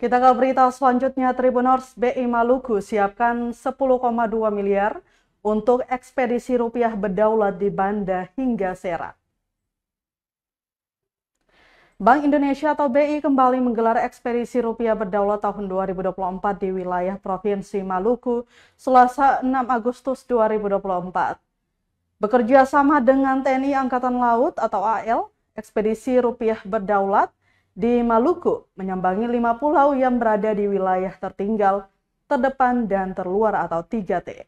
Kita ke berita selanjutnya, Tribunors BI Maluku siapkan 10,2 miliar untuk ekspedisi rupiah berdaulat di Banda hingga Serak. Bank Indonesia atau BI kembali menggelar ekspedisi rupiah berdaulat tahun 2024 di wilayah Provinsi Maluku selasa 6 Agustus 2024. Bekerja sama dengan TNI Angkatan Laut atau AL, ekspedisi rupiah berdaulat di Maluku menyambangi lima pulau yang berada di wilayah tertinggal, terdepan, dan terluar atau 3T.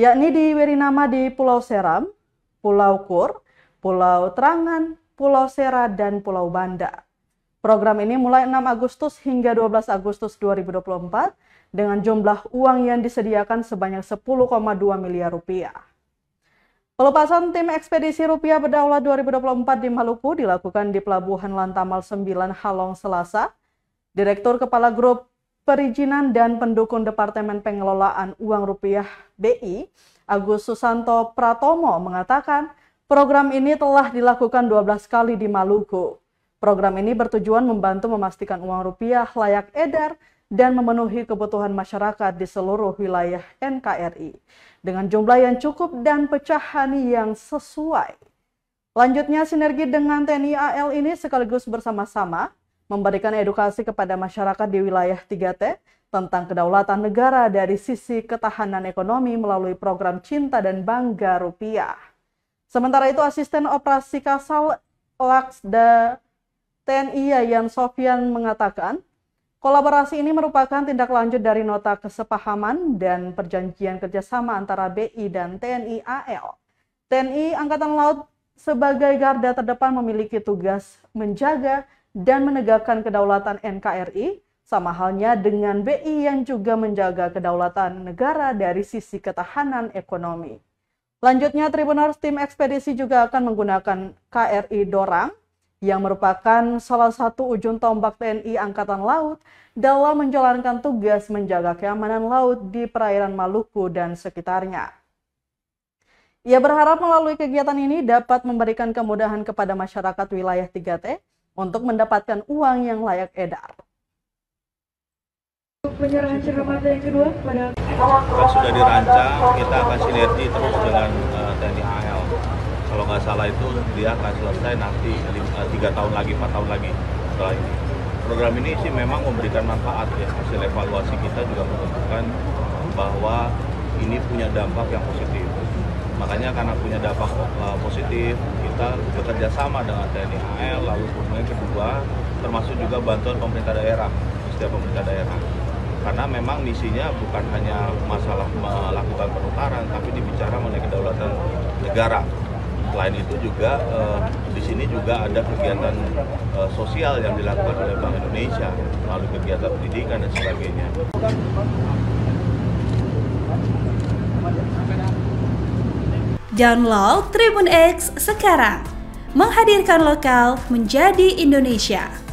Yakni di Wirinama di Pulau Seram, Pulau Kur, Pulau Terangan, Pulau Sera, dan Pulau Banda. Program ini mulai 6 Agustus hingga 12 Agustus 2024 dengan jumlah uang yang disediakan sebanyak 10,2 miliar rupiah. Pelepasan tim ekspedisi Rupiah Berdaulat 2024 di Maluku dilakukan di Pelabuhan Lantamal 9 Halong Selasa. Direktur Kepala Grup Perizinan dan Pendukung Departemen Pengelolaan Uang Rupiah BI, Agus Susanto Pratomo mengatakan, program ini telah dilakukan 12 kali di Maluku. Program ini bertujuan membantu memastikan uang rupiah layak edar dan memenuhi kebutuhan masyarakat di seluruh wilayah NKRI dengan jumlah yang cukup dan pecahan yang sesuai. Lanjutnya sinergi dengan TNI AL ini sekaligus bersama-sama memberikan edukasi kepada masyarakat di wilayah 3T tentang kedaulatan negara dari sisi ketahanan ekonomi melalui program Cinta dan Bangga Rupiah. Sementara itu asisten operasi Kasal Laksda TNI Yayan Sofian mengatakan, Kolaborasi ini merupakan tindak lanjut dari nota kesepahaman dan perjanjian kerjasama antara BI dan TNI AL. E TNI Angkatan Laut sebagai garda terdepan memiliki tugas menjaga dan menegakkan kedaulatan NKRI, sama halnya dengan BI yang juga menjaga kedaulatan negara dari sisi ketahanan ekonomi. Lanjutnya, Tribunal tim ekspedisi juga akan menggunakan KRI Dorang yang merupakan salah satu ujung tombak TNI Angkatan Laut dalam menjalankan tugas menjaga keamanan laut di perairan Maluku dan sekitarnya. Ia berharap melalui kegiatan ini dapat memberikan kemudahan kepada masyarakat wilayah 3T untuk mendapatkan uang yang layak edar. Penyerahan kedua pada sudah dirancang kita akan sinergi terus dengan uh, eh, TNI AL kalau nggak salah itu dia akan selesai nanti eh, tiga tahun lagi empat tahun lagi setelah ini program ini sih memang memberikan manfaat ya hasil evaluasi kita juga menunjukkan bahwa ini punya dampak yang positif makanya karena punya dampak eh, positif kita bekerja sama dengan TNI AL lalu kemudian kedua termasuk juga bantuan pemerintah daerah setiap pemerintah daerah karena memang misinya bukan hanya masalah melakukan penukaran tapi dibicara mengenai kedaulatan negara selain itu juga eh, di sini juga ada kegiatan eh, sosial yang dilakukan oleh Bank Indonesia melalui kegiatan pendidikan dan sebagainya. Download Tribun X sekarang, menghadirkan lokal menjadi Indonesia.